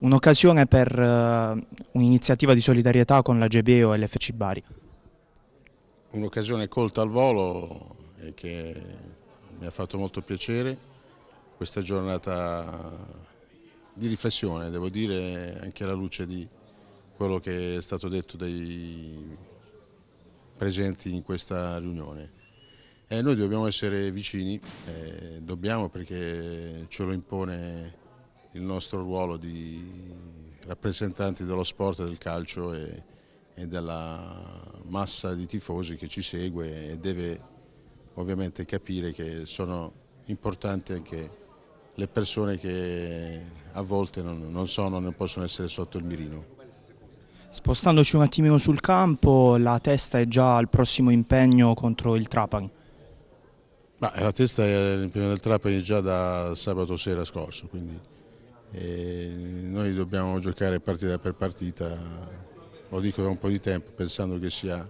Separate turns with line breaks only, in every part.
Un'occasione per eh, un'iniziativa di solidarietà con la GBEO e l'FC Bari.
Un'occasione colta al volo e che mi ha fatto molto piacere. Questa giornata di riflessione, devo dire, anche alla luce di quello che è stato detto dai presenti in questa riunione. Eh, noi dobbiamo essere vicini, eh, dobbiamo perché ce lo impone il nostro ruolo di rappresentanti dello sport, del calcio e, e della massa di tifosi che ci segue e deve ovviamente capire che sono importanti anche le persone che a volte non, non sono, non possono essere sotto il mirino.
Spostandoci un attimino sul campo, la testa è già al prossimo impegno contro il Trapani.
Ma la testa è all'impegno del Trapani già da sabato sera scorso, quindi e noi dobbiamo giocare partita per partita, lo dico da un po' di tempo, pensando che sia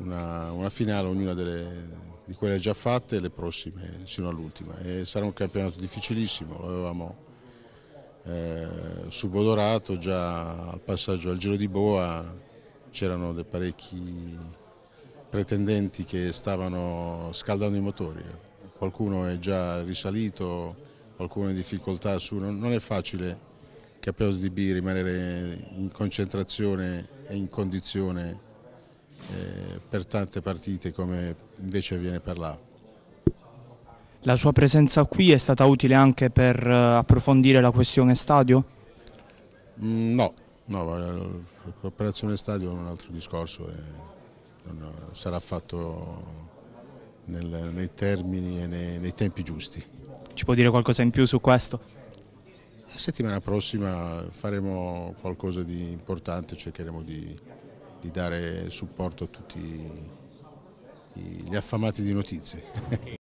una, una finale, ognuna delle, di quelle già fatte e le prossime sino all'ultima. sarà un campionato difficilissimo, lo avevamo eh, subodorato già al passaggio al Giro di Boa, c'erano dei parecchi pretendenti che stavano scaldando i motori, qualcuno è già risalito alcune difficoltà su, non, non è facile Capello di B rimanere in concentrazione e in condizione eh, per tante partite come invece avviene per l'A.
La sua presenza qui è stata utile anche per eh, approfondire la questione stadio?
Mm, no, no eh, l'operazione stadio è un altro discorso, eh, non, eh, sarà fatto nel, nei termini e nei, nei tempi giusti. Ci può dire qualcosa in più su questo? La settimana prossima faremo qualcosa di importante, cercheremo di, di dare supporto a tutti gli affamati di
notizie.